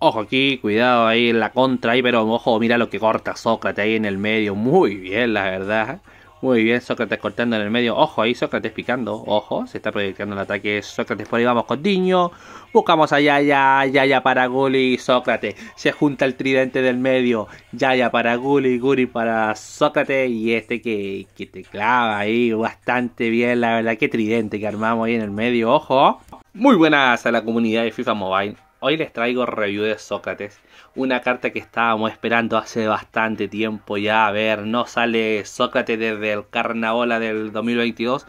Ojo aquí, cuidado ahí en la contra ahí, pero ojo, mira lo que corta Sócrates ahí en el medio. Muy bien, la verdad. Muy bien, Sócrates cortando en el medio. Ojo ahí, Sócrates picando. Ojo, se está proyectando el ataque. Sócrates por ahí vamos con Diño. Buscamos a Yaya, Yaya para Guli, Sócrates. Se junta el tridente del medio. Yaya para Guli, Guri para Sócrates. Y este que, que te clava ahí bastante bien, la verdad. Qué tridente que armamos ahí en el medio. Ojo. Muy buenas a la comunidad de FIFA Mobile. Hoy les traigo review de Sócrates, una carta que estábamos esperando hace bastante tiempo ya. A ver, no sale Sócrates desde el carnaval del 2022.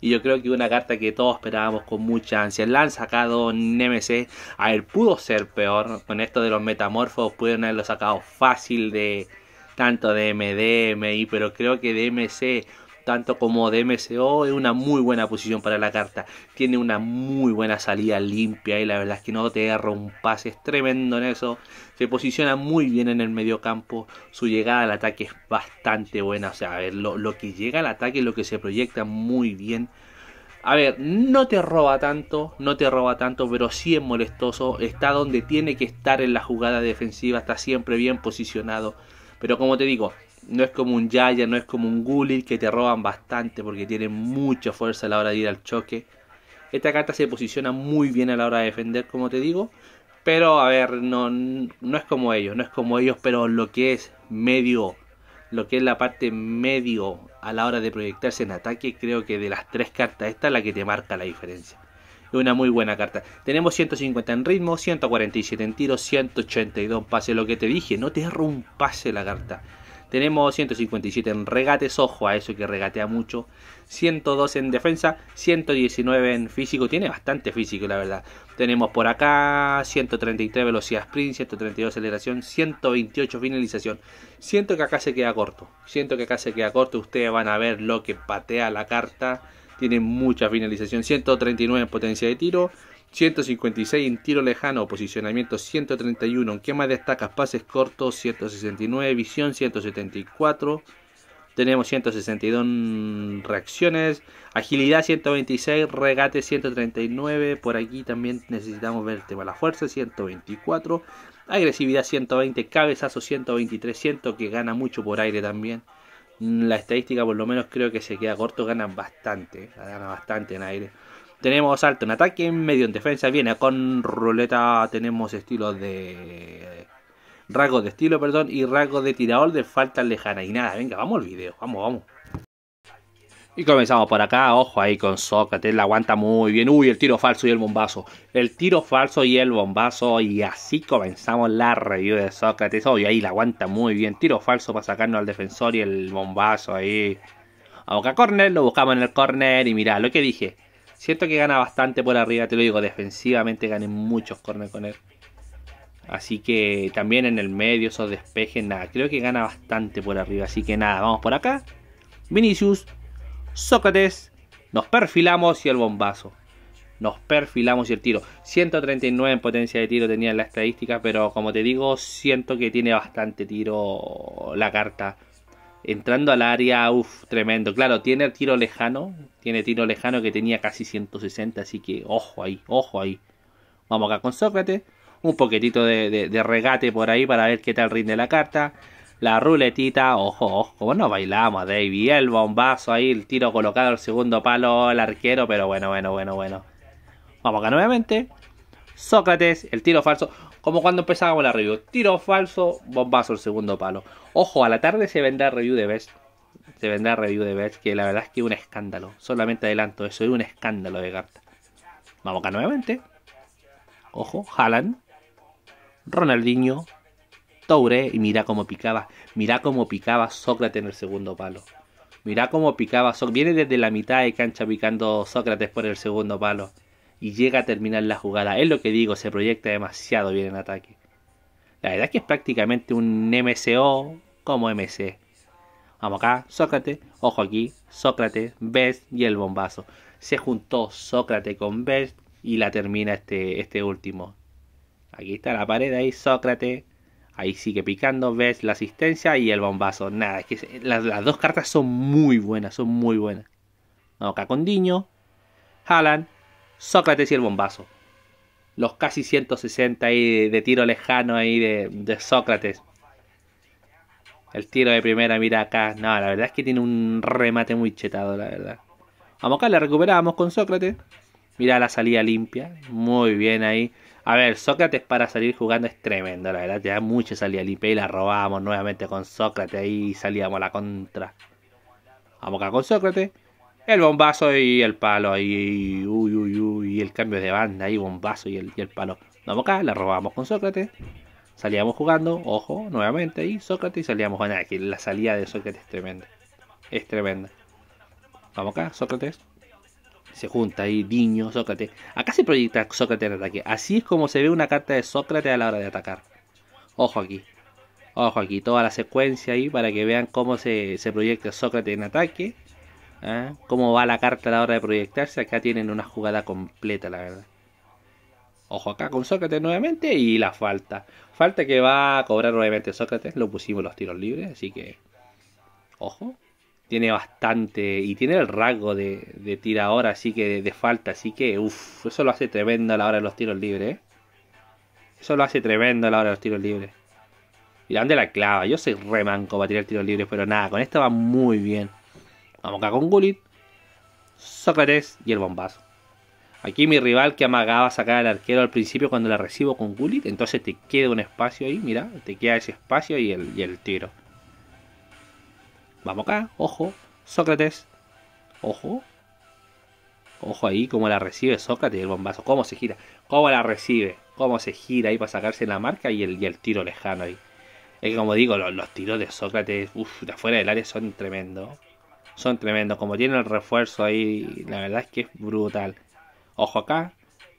Y yo creo que una carta que todos esperábamos con mucha ansia. La han sacado Nemesis. A ver, pudo ser peor. Con esto de los metamorfos, pudieron haberlo sacado fácil de tanto de MDMI, pero creo que de MC tanto como de es una muy buena posición para la carta. Tiene una muy buena salida limpia y la verdad es que no te erra un pase, es tremendo en eso. Se posiciona muy bien en el medio campo, su llegada al ataque es bastante buena. O sea, a ver, lo, lo que llega al ataque, Es lo que se proyecta muy bien. A ver, no te roba tanto, no te roba tanto, pero sí es molestoso. Está donde tiene que estar en la jugada defensiva, está siempre bien posicionado. Pero como te digo, no es como un Yaya, no es como un gully que te roban bastante porque tienen mucha fuerza a la hora de ir al choque. Esta carta se posiciona muy bien a la hora de defender, como te digo. Pero a ver, no, no es como ellos, no es como ellos, pero lo que es medio, lo que es la parte medio a la hora de proyectarse en ataque, creo que de las tres cartas esta es la que te marca la diferencia. Es una muy buena carta. Tenemos 150 en ritmo, 147 en tiro, 182 en pase. Lo que te dije, no te rompe la carta. Tenemos 157 en regates, ojo a eso que regatea mucho. 102 en defensa, 119 en físico, tiene bastante físico la verdad. Tenemos por acá 133 velocidad sprint, 132 aceleración, 128 finalización. Siento que acá se queda corto, siento que acá se queda corto, ustedes van a ver lo que patea la carta. Tiene mucha finalización, 139 en potencia de tiro, 156 en tiro lejano, posicionamiento 131, en más de pases cortos 169, visión 174, tenemos 162 reacciones, agilidad 126, regate 139, por aquí también necesitamos ver el tema la fuerza 124, agresividad 120, cabezazo 123, 100 que gana mucho por aire también. La estadística por lo menos creo que se queda corto, gana bastante, gana bastante en aire. Tenemos alto en ataque, medio en defensa. Viene con ruleta. Tenemos estilos de. Rasgos de estilo, perdón. Y rasgos de tirador de falta lejana. Y nada, venga, vamos al video. Vamos, vamos. Y comenzamos por acá, ojo ahí con Sócrates, la aguanta muy bien. Uy, el tiro falso y el bombazo. El tiro falso y el bombazo. Y así comenzamos la review de Sócrates. Oye, ahí la aguanta muy bien. Tiro falso para sacarnos al defensor y el bombazo ahí. A boca corner, lo buscamos en el córner Y mira lo que dije. Siento que gana bastante por arriba, te lo digo, defensivamente gané muchos corners con él. Así que también en el medio, esos despejes, nada, creo que gana bastante por arriba. Así que nada, vamos por acá. Vinicius, Sócrates, nos perfilamos y el bombazo. Nos perfilamos y el tiro. 139 en potencia de tiro tenía la estadística, pero como te digo, siento que tiene bastante tiro la carta entrando al área, uff, tremendo. Claro, tiene tiro lejano, tiene tiro lejano que tenía casi 160, así que ojo ahí, ojo ahí. Vamos acá con Sócrates, un poquitito de, regate por ahí para ver qué tal rinde la carta. La ruletita, ojo, ojo, no bailamos, David el bombazo ahí, el tiro colocado al segundo palo, el arquero, pero bueno, bueno, bueno, bueno. Vamos acá nuevamente. Sócrates, el tiro falso. Como cuando empezábamos la review. Tiro falso, bombazo el segundo palo. Ojo, a la tarde se vendrá review de Best. Se vendrá review de Best, que la verdad es que es un escándalo. Solamente adelanto eso, es un escándalo de carta. Vamos acá nuevamente. Ojo, Haaland. Ronaldinho. Toure. Y mira cómo picaba. Mira cómo picaba Sócrates en el segundo palo. Mira cómo picaba Viene desde la mitad de cancha picando Sócrates por el segundo palo y llega a terminar la jugada. Es lo que digo, se proyecta demasiado bien en ataque. La verdad es que es prácticamente un MCO como MC. Vamos acá, Sócrates, ojo aquí, Sócrates, Best y el bombazo. Se juntó Sócrates con Best y la termina este, este último. Aquí está la pared ahí, Sócrates. Ahí sigue picando, ves la asistencia y el bombazo. Nada, es que las, las dos cartas son muy buenas, son muy buenas. Vamos acá con Diño, Haaland, Sócrates y el bombazo. Los casi 160 ahí de tiro lejano ahí de, Sócrates. El tiro de primera, mira acá. No, la verdad es que tiene un remate muy chetado, la verdad. Vamos acá, la recuperamos con Sócrates. Mira la salida limpia. Muy bien ahí. A ver, Sócrates para salir jugando es tremendo, la verdad. Te da mucha salida limpia y la robamos nuevamente con Sócrates. Ahí salíamos a la contra. Vamos acá con Sócrates. El bombazo y el palo ahí. Uy, uy, uy y el cambio de banda y bombazo y el, y el palo. Vamos acá, la robamos con Sócrates. Salíamos jugando, ojo, nuevamente y Sócrates salíamos bueno aquí. La salida de Sócrates es tremenda. Es tremenda. Vamos acá, Sócrates. Se junta ahí, Diño, Sócrates. Acá se proyecta Sócrates en ataque. Así es como se ve una carta de Sócrates a la hora de atacar. Ojo aquí. Ojo aquí, toda la secuencia ahí para que vean cómo se, se proyecta Sócrates en ataque ¿eh? Cómo va la carta a la hora de proyectarse. Acá tienen una jugada completa, la verdad. Ojo acá con Sócrates nuevamente y la falta. Falta que va a cobrar nuevamente Sócrates. Lo pusimos los tiros libres, así que... Ojo. Tiene bastante... Y tiene el rasgo de, de ahora así que de, falta. Así que, uff, eso lo hace tremendo a la hora de los tiros libres. ¿eh? Eso lo hace tremendo a la hora de los tiros libres. Y la clava. Yo soy remanco para tirar tiros libres, pero nada, con esto va muy bien. Vamos acá con Gulit, Sócrates y el bombazo. Aquí mi rival que amagaba sacar al arquero al principio cuando la recibo con Gulit, entonces te queda un espacio ahí, mira, te queda ese espacio y el, y el tiro. Vamos acá, ojo, Sócrates, ojo, Ojo ahí cómo la recibe Sócrates y el bombazo. Cómo se gira. Cómo la recibe. Cómo se gira ahí para sacarse la marca y el, y el tiro lejano ahí. Es que como digo, los, los tiros de Sócrates, uff, de afuera del área son tremendos son tremendos. Como tiene el refuerzo ahí, la verdad es que es brutal. Ojo acá,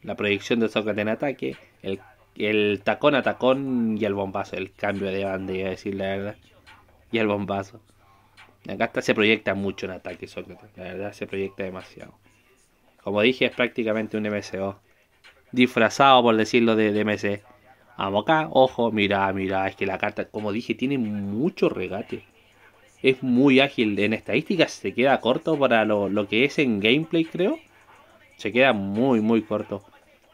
la proyección de Sócrates en ataque, el, el, tacón a tacón y el bombazo. El cambio de banda, iba a decir la verdad. Y el bombazo. Acá hasta se proyecta mucho en ataque Sócrates. La verdad se proyecta demasiado. Como dije, es prácticamente un MCO. Disfrazado, por decirlo, de, de MC. Vamos acá, ojo, mira, mira, es que la carta, como dije, tiene mucho regate es muy ágil en estadísticas, se queda corto para lo, que es en gameplay, creo. Se queda muy, muy corto.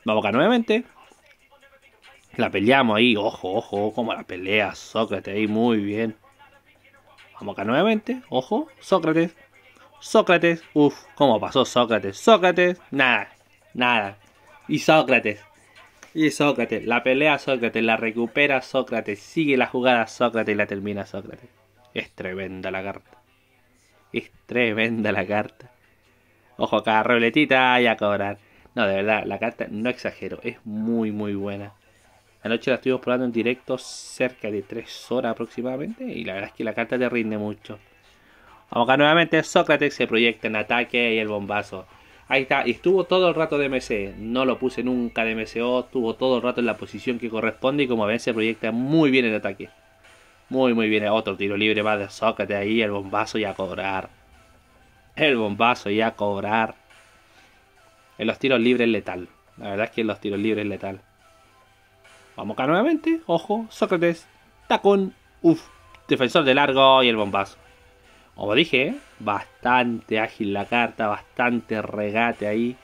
Vamos acá nuevamente. La peleamos ahí, ojo, ojo, como la pelea Sócrates ahí, muy bien. Vamos acá nuevamente, ojo, Sócrates. Sócrates, uff, cómo pasó Sócrates. Sócrates, nada, nada. Y Sócrates. Y Sócrates, la pelea Sócrates, la recupera Sócrates, sigue la jugada Sócrates y la termina Sócrates. Es tremenda la carta. Es tremenda la carta. Ojo acá, ruletita y a cobrar. No, de verdad, la carta, no exagero, es muy muy buena. Anoche la estuvimos probando en directo cerca de 3 horas aproximadamente y la verdad es que la carta te rinde mucho. Vamos acá nuevamente Sócrates se proyecta en ataque y el bombazo. Ahí está, y estuvo todo el rato de MC, no lo puse nunca de MCO, estuvo todo el rato en la posición que corresponde y como ven se proyecta muy bien el ataque. Muy, muy bien. Otro tiro libre más de Sócrates ahí. El bombazo y a cobrar. El bombazo y a cobrar. En los tiros libres letal. La verdad es que en los tiros libres letal. Vamos acá nuevamente. Ojo. Sócrates. Tacón. Uf. Defensor de largo y el bombazo. Como dije, bastante ágil la carta. Bastante regate ahí.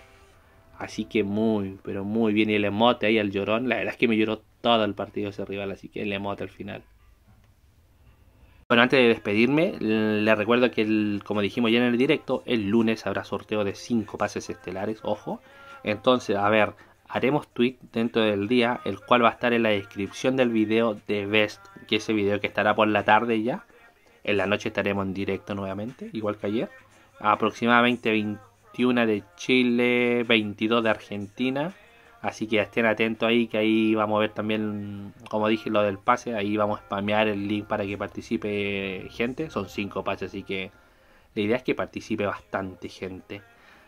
Así que muy, pero muy bien. Y el emote ahí al llorón. La verdad es que me lloró todo el partido ese rival. Así que el emote al final. Bueno, antes de despedirme, les recuerdo que, como dijimos ya en el directo, el lunes habrá sorteo de 5 pases estelares, ojo. Entonces, a ver, haremos tweet dentro del día, el cual va a estar en la descripción del video de Best, que ese video que estará por la tarde ya. En la noche estaremos en directo nuevamente, igual que ayer. Aproximadamente 21 de Chile, 22 de Argentina, Así que estén atentos ahí, que ahí vamos a ver también, como dije, lo del pase. Ahí vamos a spamear el link para que participe gente. Son cinco pases, así que la idea es que participe bastante gente.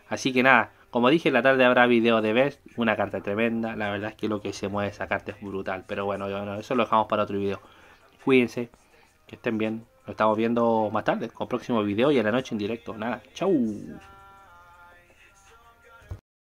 Así que nada, como dije, en la tarde habrá video de Best, una carta tremenda. La verdad es que lo que se mueve esa carta es brutal. Pero bueno, eso lo dejamos para otro video. Cuídense, que estén bien. Nos estamos viendo más tarde con próximo video y en la noche en directo. Nada, chau.